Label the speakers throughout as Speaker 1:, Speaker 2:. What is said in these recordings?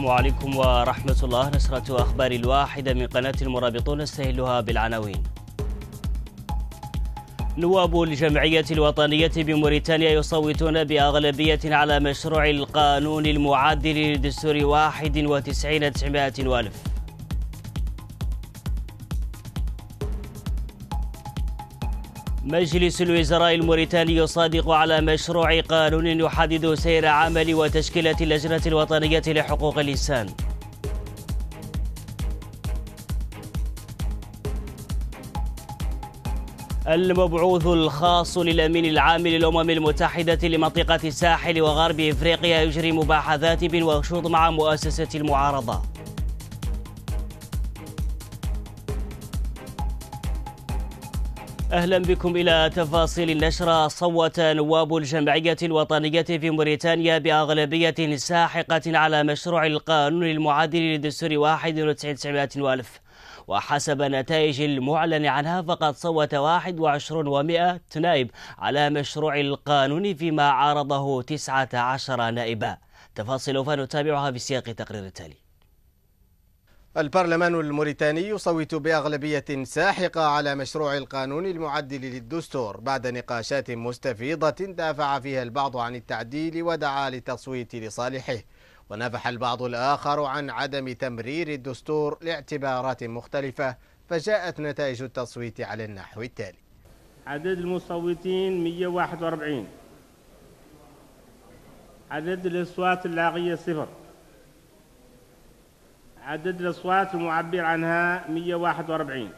Speaker 1: السلام عليكم ورحمة الله نشرة أخبار الواحدة من قناة المرابطون نستهلها بالعناوين نواب الجمعية الوطنية بموريتانيا يصوتون بأغلبية على مشروع القانون المعدل لدستور 91 900 والف مجلس الوزراء الموريتاني يصادق على مشروع قانون يحدد سير عمل وتشكيلة اللجنة الوطنية لحقوق الإنسان المبعوث الخاص للأمين العام للأمم المتحدة لمنطقة الساحل وغرب إفريقيا يجري مباحثات بالوشوط مع مؤسسة المعارضة أهلا بكم إلى تفاصيل النشرة صوت نواب الجمعية الوطنية في موريتانيا بأغلبية ساحقة على مشروع القانون المعادل للدستور 91 ألف وحسب نتائج المعلن عنها فقد صوت 21 ومئة نائب على مشروع القانون فيما عارضه 19 نائبا تفاصيل فنتابعها في سياق التقرير التالي
Speaker 2: البرلمان الموريتاني يصوت بأغلبية ساحقة على مشروع القانون المعدل للدستور بعد نقاشات مستفيضة دافع فيها البعض عن التعديل ودعا للتصويت لصالحه ونفح البعض الآخر عن عدم تمرير الدستور لاعتبارات مختلفة فجاءت نتائج التصويت على النحو التالي عدد المصوتين 141 عدد الأصوات اللاغية صفر
Speaker 3: عدد الأصوات المعبر عنها 141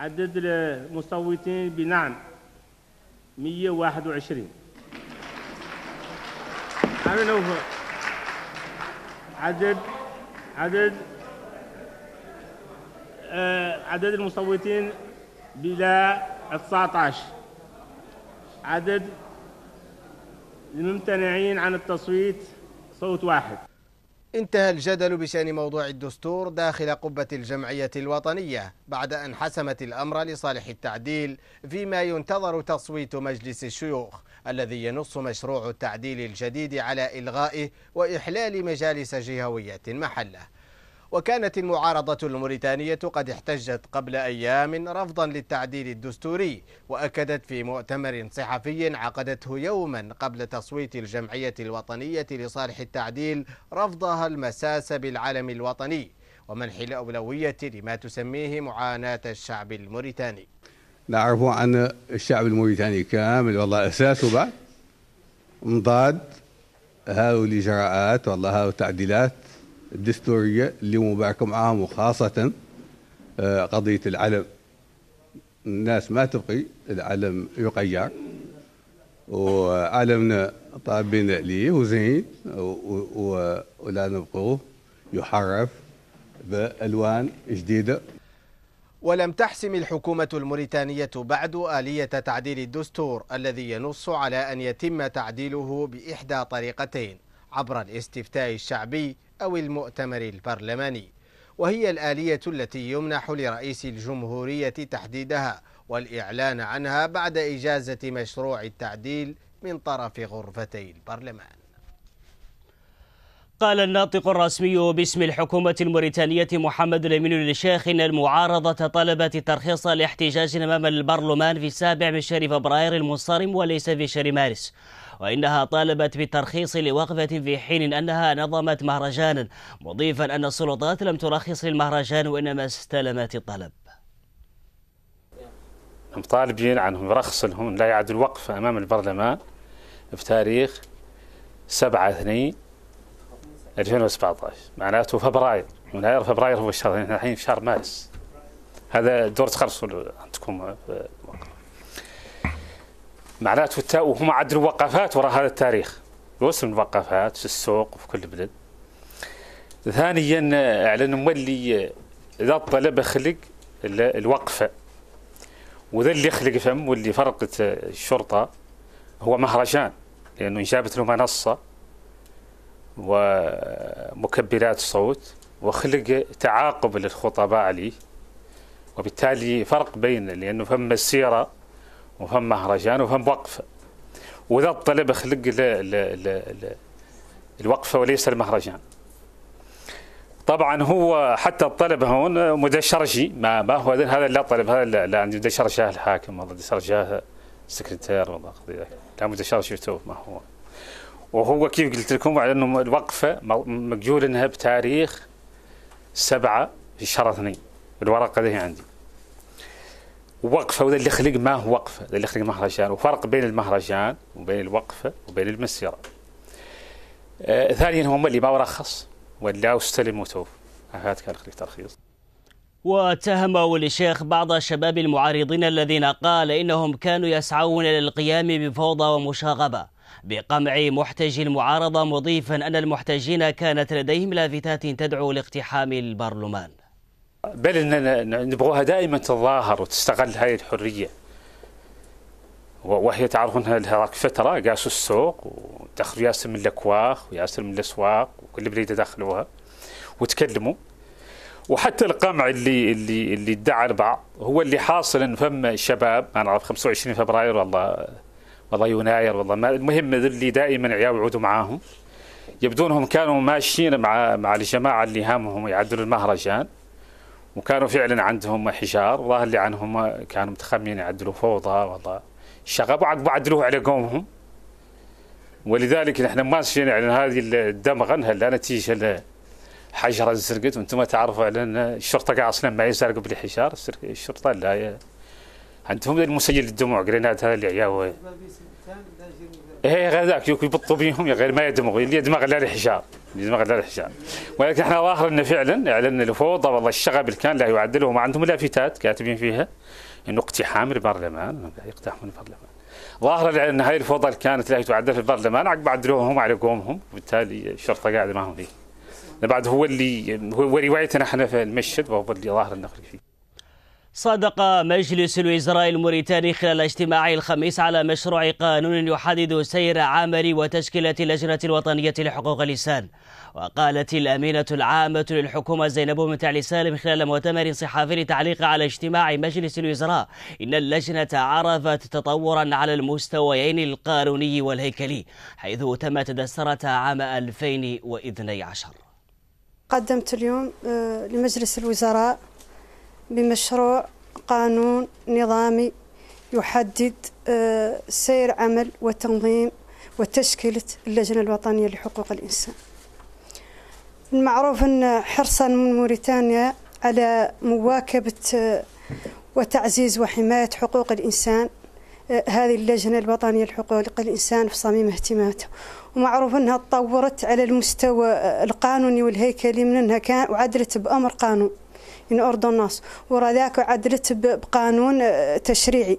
Speaker 3: عدد المصوتين بنعم 121 عدد عدد آه، عدد المصوتين بلا 19 عدد الممتنعين عن التصويت
Speaker 2: صوت واحد انتهى الجدل بشان موضوع الدستور داخل قبة الجمعية الوطنية بعد أن حسمت الأمر لصالح التعديل فيما ينتظر تصويت مجلس الشيوخ الذي ينص مشروع التعديل الجديد على إلغائه وإحلال مجالس جهوية محله وكانت المعارضة الموريتانية قد احتجت قبل أيام رفضا للتعديل الدستوري وأكدت في مؤتمر صحفي عقدته يوما قبل تصويت الجمعية الوطنية لصالح التعديل رفضها المساس بالعلم الوطني ومنح الأولوية لما تسميه معاناة الشعب الموريتاني
Speaker 4: نعرف عن الشعب الموريتاني كامل والله أساسه بعد مضاد هذه الإجراءات والله هذه التعديلات الدستورية اللي لمباركة معاهم وخاصة آه، قضية العلم الناس ما تبقي العلم يقير وعلمنا طابين ليه وزين ولا نبقوه يحرف بألوان جديدة
Speaker 2: ولم تحسم الحكومة الموريتانية بعد آلية تعديل الدستور الذي ينص على أن يتم تعديله بإحدى طريقتين عبر الاستفتاء الشعبي أو المؤتمر البرلماني وهي الآلية التي يمنح لرئيس الجمهورية تحديدها والإعلان عنها بعد إجازة مشروع التعديل من طرف غرفتي البرلمان
Speaker 1: قال الناطق الرسمي باسم الحكومة الموريتانية محمد الأمين الشيخ إن المعارضة طلبت ترخيص الاحتجاج أمام البرلمان في السابع من شهر فبراير المنصرم وليس في شهر مارس وإنها طالبت بالترخيص لوقفة في حين أنها نظمت مهرجانا مضيفا أن السلطات لم ترخص للمهرجان وإنما استلمت الطلب
Speaker 3: هم طالبين عنهم رخص لهم لا يعد الوقف أمام البرلمان بتاريخ 7 2 2017 معناته فبراير من غير فبراير هو الشهر الحين في شهر مارس هذا دور تخلصوا عندكم في الموقف معناته التاء وهم عد الوقفات وراء هذا التاريخ وصل الوقفات في السوق وفي كل بلد ثانيا على نولي اذا الطلب خلق الوقفه وذا اللي خلق فم واللي فرقت الشرطه هو مهرجان لانه انجابت له منصه ومكبرات صوت وخلق تعاقب للخطباء عليه وبالتالي فرق بين لانه فما السيره وفم مهرجان وفم وقفة وذا الطلب خلق ل ل ل ل الوقفة وليس المهرجان طبعا هو حتى الطلب هون مدشرجي ما ما هو هذا لا طلب هذا لا, لا مدشرجاه الحاكم والله مدشرجاه السكرتير والله قضية لا مدشرجي ما هو وهو كيف قلت لكم على انه الوقفة مقجول انها بتاريخ سبعة في شهر اثنين الورقة ذي عندي وقفة وذا اللي خلق هو وقفة ذا اللي خلق مهرجان وفرق بين المهرجان وبين الوقفة وبين المسيرة آه ثانيا هم اللي ما ورخص ولا استلم وتوف هذا كان خلق ترخيص
Speaker 1: واتهم ولي شيخ بعض الشباب المعارضين الذين قال إنهم كانوا يسعون للقيام بفوضى ومشاغبة بقمع محتجي المعارضة مضيفا أن المحتجين كانت لديهم لافتات تدعو لاقتحام البرلمان
Speaker 3: بل اننا نبغوها دائما تتظاهر وتستغل هذه الحريه وهي تعرف انها لها فتره قاسوا السوق ودخلوا ياسر من الاكواخ وياسر من الاسواق وكل بليده دخلوها وتكلموا وحتى القمع اللي اللي اللي ادعى البعض هو اللي حاصل ان فم شباب انا اعرف 25 فبراير والله والله يناير والله ما المهم اللي دائما يعودوا معاهم يبدو انهم كانوا ماشيين مع مع الجماعه اللي همهم يعدلوا المهرجان وكانوا فعلا عندهم حجار ظاهر اللي عنهم كانوا متخمين يعدلوا فوضى والله شغب بعد بعدلوه على قومهم ولذلك نحن ماشيين على هذه الدمغه لا نتيجه حجرة انسرقت وانتم ما تعرفوا ان الشرطه قاعد اصلا ما يسرقوا بالحجار الشرطه لا عندهم المسجل الدموع جرينات هذا اللي عياوه إيه،, ايه غير ذاك يبطوا بيهم غير ما يدمغوا اللي يدمغ لا الحجار يدمغ لا الحجار ولكن احنا ظاهر انه فعلا اعلن الفوضى والله الشغب اللي كان لا يعدله وما عندهم لافتات كاتبين فيها انه اقتحام البرلمان يقتحمون البرلمان ظاهر ان هاي الفوضى اللي كانت لا تعدل في البرلمان عقب عدلوهم على قومهم وبالتالي الشرطه قاعده معهم فيه بعد هو اللي هو روايتنا احنا في المشهد وهو اللي ظاهر انه فيه
Speaker 1: صادق مجلس الوزراء الموريتاني خلال اجتماعه الخميس على مشروع قانون يحدد سير عمل وتشكيلة اللجنة الوطنية لحقوق الإنسان وقالت الأمينة العامة للحكومة زينب علي سالم خلال مؤتمر صحفي لتعليق على اجتماع مجلس الوزراء إن اللجنة عرفت تطورا على المستويين القانوني والهيكلي حيث تم تدسرتها عام 2012
Speaker 5: قدمت اليوم آه، لمجلس الوزراء بمشروع قانون نظامي يحدد آه، سير عمل وتنظيم وتشكيلة اللجنة الوطنية لحقوق الإنسان المعروف أن حرصا من موريتانيا على مواكبة آه، وتعزيز وحماية حقوق الإنسان آه، هذه اللجنة الوطنية لحقوق الإنسان في صميم اهتماماتها ومعروف أنها تطورت على المستوى القانوني والهيكلي من أنها كان وعدلت بأمر قانون من أردوناس ورا ذاك عدلت بقانون آه، تشريعي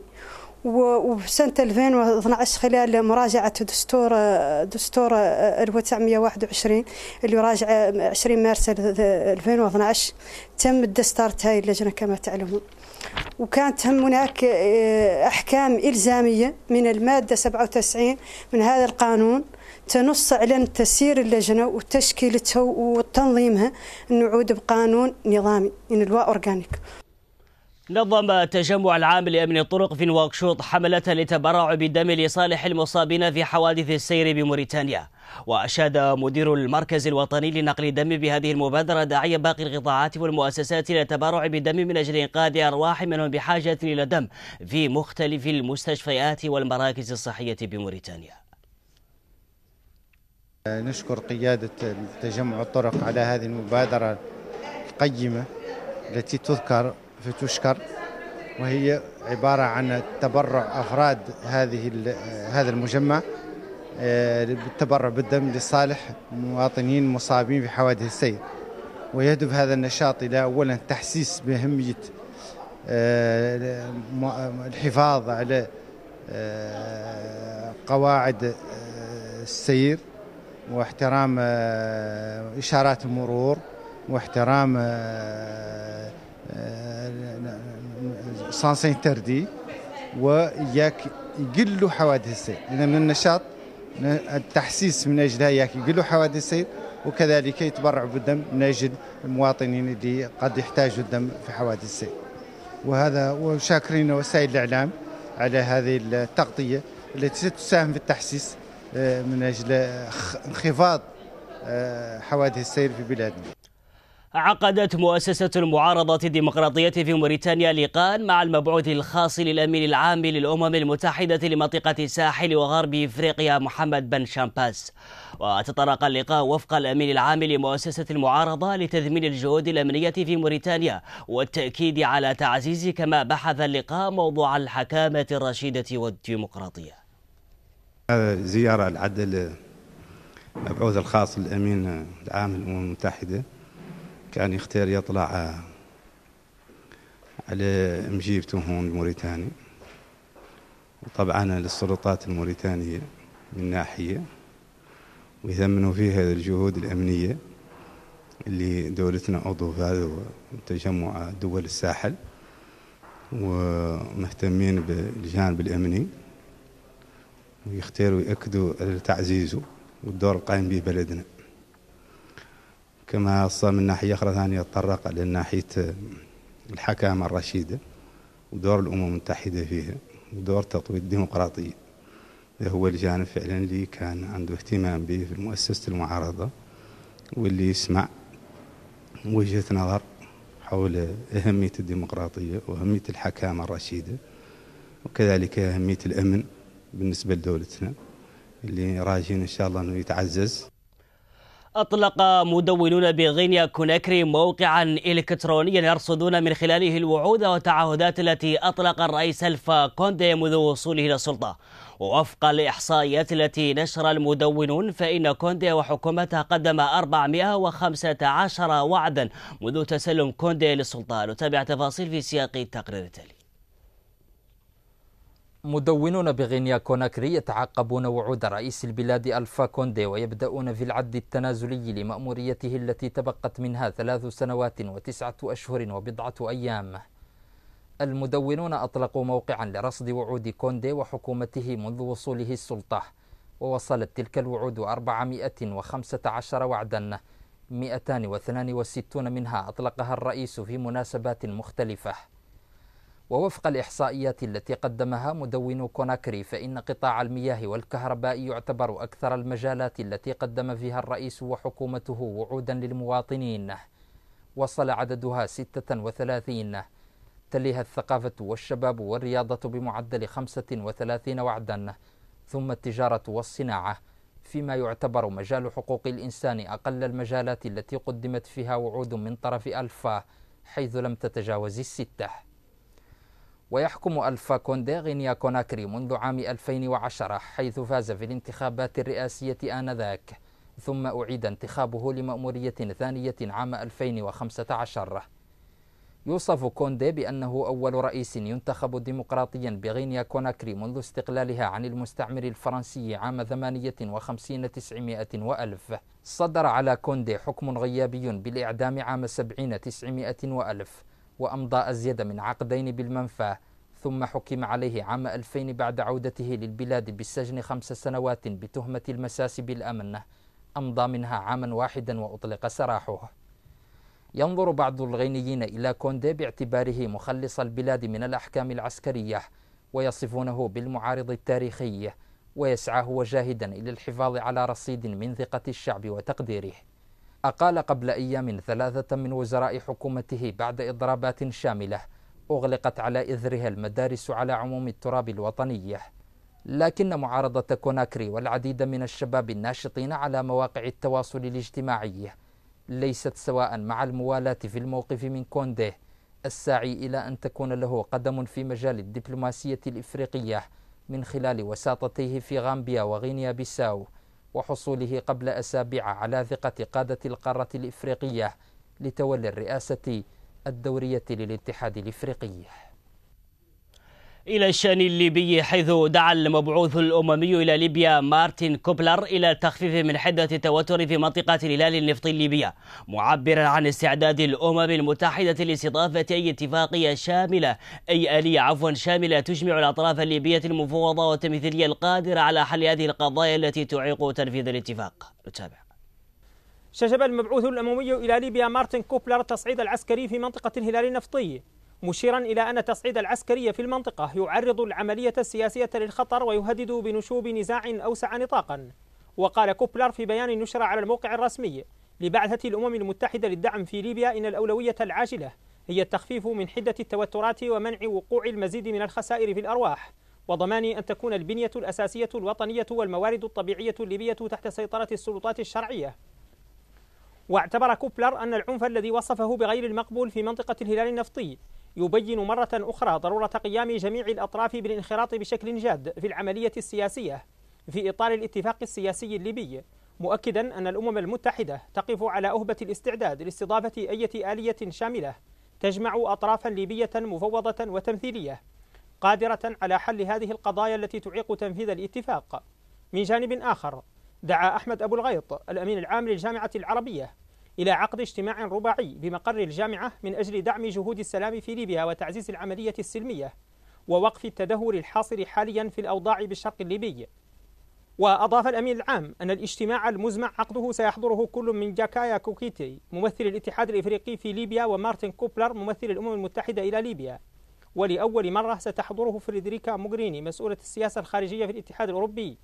Speaker 5: وبسنة 2012 خلال مراجعة دستور آه، دستور 1921 آه، اللي راجع 20 مارس 2012 تم الدستار هاي اللجنة كما تعلمون وكانت هم هناك أحكام إلزامية من المادة 97 من هذا القانون تنص على تسيير اللجنة وتشكيلتها وتنظيمها نعود بقانون نظامي إن الوا أورجانيك
Speaker 1: نظم تجمع العام لأمن الطرق في نواكشوط حملة لتبرع بالدم لصالح المصابين في حوادث السير بموريتانيا وأشاد مدير المركز الوطني لنقل الدم بهذه المبادرة داعي باقي القطاعات والمؤسسات إلى التبرع بالدم من أجل إنقاذ أرواح منهم بحاجة إلى الدم في مختلف المستشفيات والمراكز الصحية بموريتانيا
Speaker 6: نشكر قيادة تجمع الطرق على هذه المبادرة القيمة التي تذكر فتشكر وهي عبارة عن تبرع أفراد هذه هذا المجمع آه، بالتبرع بالدم لصالح مواطنين مصابين بحوادث السير ويهدف هذا النشاط إلى أولا تحسيس بأهمية آه، الحفاظ على آه، قواعد السير واحترام آه، إشارات المرور واحترام آه، آه، سانسين تردي وياك يقلوا حوادث السير إذا من النشاط التحسيس من اجلها ياك يقلوا حوادث السير وكذلك يتبرعوا بالدم من أجل المواطنين اللي قد يحتاجوا الدم في حوادث السير وهذا وشاكرين وسائل الإعلام على هذه التغطية التي ستساهم في التحسيس آه، من أجل انخفاض آه، حوادث السير في بلادنا
Speaker 1: عقدت مؤسسة المعارضة الديمقراطية في موريتانيا لقاء مع المبعوث الخاص للأمين العام للأمم المتحدة لمنطقة الساحل وغرب إفريقيا محمد بن شامباس وتطرق اللقاء وفق الأمين العام لمؤسسة المعارضة لتذمين الجهود الأمنية في موريتانيا والتأكيد على تعزيز كما بحث اللقاء موضوع الحكامة الرشيدة والديمقراطية
Speaker 4: زيارة لعدل المبعوث الخاص للأمين العام للأمم المتحدة كان يختار يطلع على مجيبته هون الموريتاني وطبعا للسلطات الموريتانية من ناحية ويثمنوا فيها الجهود الأمنية اللي دولتنا عضو في هذا تجمع دول الساحل ومهتمين بالجانب الأمني ويختاروا يأكدوا تعزيزه والدور القائم به بلدنا كما من ناحية أخرى ثانية على لناحية الحكامة الرشيدة ودور الأمم المتحدة فيها ودور تطوير الديمقراطية ده هو الجانب فعلا اللي كان عنده اهتمام به في مؤسسة المعارضة واللي يسمع وجهة نظر حول أهمية الديمقراطية وأهمية الحكامة الرشيدة وكذلك أهمية الأمن بالنسبة لدولتنا اللي راجين إن شاء الله أنه يتعزز
Speaker 1: أطلق مدونون بغينيا كوناكري موقعا إلكترونيا يرصدون من خلاله الوعود والتعهدات التي أطلق الرئيس ألفا كوندي منذ وصوله إلى السلطة ووفقا لإحصائيات التي نشر المدونون فإن كوندي وحكومته قدم 415 وعدا منذ تسلم كوندي للسلطة نتابع تفاصيل في سياق التقرير التالي
Speaker 7: مدونون بغينيا كوناكري يتعقبون وعود رئيس البلاد ألفا كوندي ويبدأون في العد التنازلي لمأموريته التي تبقت منها ثلاث سنوات وتسعة أشهر وبضعة أيام المدونون أطلقوا موقعا لرصد وعود كوندي وحكومته منذ وصوله السلطة ووصلت تلك الوعود 415 وعدا 262 منها أطلقها الرئيس في مناسبات مختلفة ووفق الإحصائيات التي قدمها مدون كوناكري فإن قطاع المياه والكهرباء يعتبر أكثر المجالات التي قدم فيها الرئيس وحكومته وعودا للمواطنين وصل عددها 36 تليها الثقافة والشباب والرياضة بمعدل 35 وعدا ثم التجارة والصناعة فيما يعتبر مجال حقوق الإنسان أقل المجالات التي قدمت فيها وعود من طرف ألفا حيث لم تتجاوز الستة ويحكم ألفا كوندي غينيا كوناكري منذ عام 2010 حيث فاز في الانتخابات الرئاسية آنذاك ثم أعيد انتخابه لمأمورية ثانية عام 2015 يوصف كوندي بأنه أول رئيس ينتخب ديمقراطيا بغينيا كوناكري منذ استقلالها عن المستعمر الفرنسي عام 58 900 وألف صدر على كوندي حكم غيابي بالإعدام عام 70 900 وألف وأمضى أزيد من عقدين بالمنفى ثم حكم عليه عام 2000 بعد عودته للبلاد بالسجن خمس سنوات بتهمة المساس بالأمن أمضى منها عاما واحدا وأطلق سراحه ينظر بعض الغينيين إلى كوندي باعتباره مخلص البلاد من الأحكام العسكرية ويصفونه بالمعارض التاريخي ويسعى هو جاهدا إلى الحفاظ على رصيد من ثقة الشعب وتقديره أقال قبل أيام ثلاثة من وزراء حكومته بعد إضرابات شاملة أغلقت على إذرها المدارس على عموم التراب الوطني لكن معارضة كوناكري والعديد من الشباب الناشطين على مواقع التواصل الاجتماعي ليست سواء مع الموالاة في الموقف من كونديه الساعي إلى أن تكون له قدم في مجال الدبلوماسية الإفريقية من خلال وساطتيه في غامبيا وغينيا بيساو وحصوله قبل أسابيع على ثقة قادة القارة الإفريقية لتولي الرئاسة الدورية للاتحاد الإفريقي
Speaker 1: إلى الشأن الليبي حيث دعا المبعوث الأممي إلى ليبيا مارتن كوبلر إلى التخفيف من حدة التوتر في منطقة الهلال النفطي الليبية معبرا عن استعداد الأمم المتحدة لاستضافة أي اتفاقية شاملة أي آلية عفوا شاملة تجمع الأطراف الليبية المفوضة والتمثيلية القادرة على حل هذه القضايا التي تعيق تنفيذ الاتفاق نتابع
Speaker 8: شجب المبعوث الأممي إلى ليبيا مارتن كوبلر التصعيد العسكري في منطقة الهلال النفطي مشيرا إلى أن تصعيد العسكرية في المنطقة يعرض العملية السياسية للخطر ويهدد بنشوب نزاع أوسع نطاقا وقال كوبلر في بيان نشر على الموقع الرسمي لبعثة الأمم المتحدة للدعم في ليبيا إن الأولوية العاجلة هي التخفيف من حدة التوترات ومنع وقوع المزيد من الخسائر في الأرواح وضمان أن تكون البنية الأساسية الوطنية والموارد الطبيعية الليبية تحت سيطرة السلطات الشرعية واعتبر كوبلر أن العنف الذي وصفه بغير المقبول في منطقة الهلال النفطي يبين مرة أخرى ضرورة قيام جميع الأطراف بالانخراط بشكل جاد في العملية السياسية في إطار الاتفاق السياسي الليبي مؤكدا أن الأمم المتحدة تقف على أهبة الاستعداد لاستضافة أي آلية شاملة تجمع أطرافا ليبية مفوضة وتمثيلية قادرة على حل هذه القضايا التي تعيق تنفيذ الاتفاق من جانب آخر دعا أحمد أبو الغيط الأمين العام للجامعة العربية إلى عقد اجتماع رباعي بمقر الجامعة من أجل دعم جهود السلام في ليبيا وتعزيز العملية السلمية ووقف التدهور الحاصل حاليا في الأوضاع بالشرق الليبي وأضاف الأمين العام أن الاجتماع المزمع عقده سيحضره كل من جاكايا كوكيتي ممثل الاتحاد الإفريقي في ليبيا ومارتن كوبلر ممثل الأمم المتحدة إلى ليبيا ولأول مرة ستحضره فريدريكا موغريني مسؤولة السياسة الخارجية في الاتحاد الأوروبي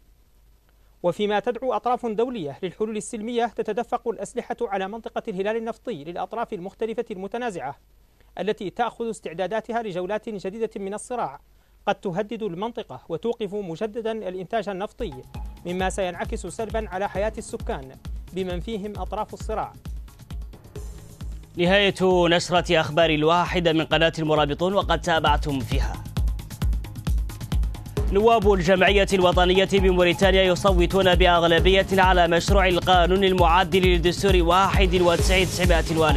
Speaker 8: وفيما تدعو أطراف دولية للحلول السلمية تتدفق الأسلحة على منطقة الهلال النفطي للأطراف المختلفة المتنازعة التي تأخذ استعداداتها لجولات جديدة من الصراع قد تهدد المنطقة وتوقف مجددا الإنتاج النفطي مما سينعكس سلبا على حياة السكان بمن فيهم أطراف الصراع
Speaker 1: نهاية نشرة أخبار الواحدة من قناة المرابطون وقد تابعتم فيها نواب الجمعية الوطنية بموريتانيا يصوتون بأغلبية على مشروع القانون المعدل للدستور 91 900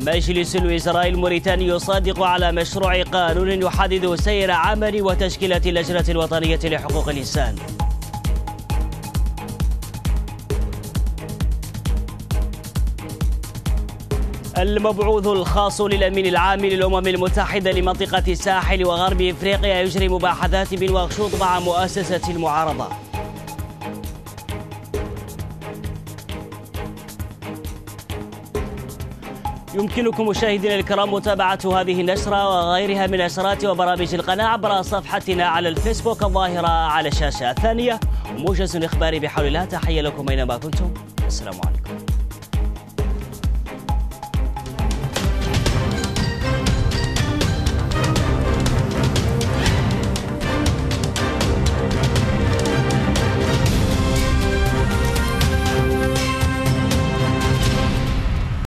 Speaker 1: مجلس الوزراء الموريتاني يصادق على مشروع قانون يحدد سير عمل وتشكيلة اللجنة الوطنية لحقوق الإنسان المبعوث الخاص للأمين العام للأمم المتحدة لمنطقة الساحل وغرب إفريقيا يجري مباحثات بنواغشوط مع مؤسسة المعارضة يمكنكم مشاهدينا الكرام متابعة هذه النشرة وغيرها من نشرات وبرامج القناة عبر صفحتنا على الفيسبوك الظاهرة على الشاشة الثانية موجز إخباري بحول الله تحية لكم أينما كنتم السلام عليكم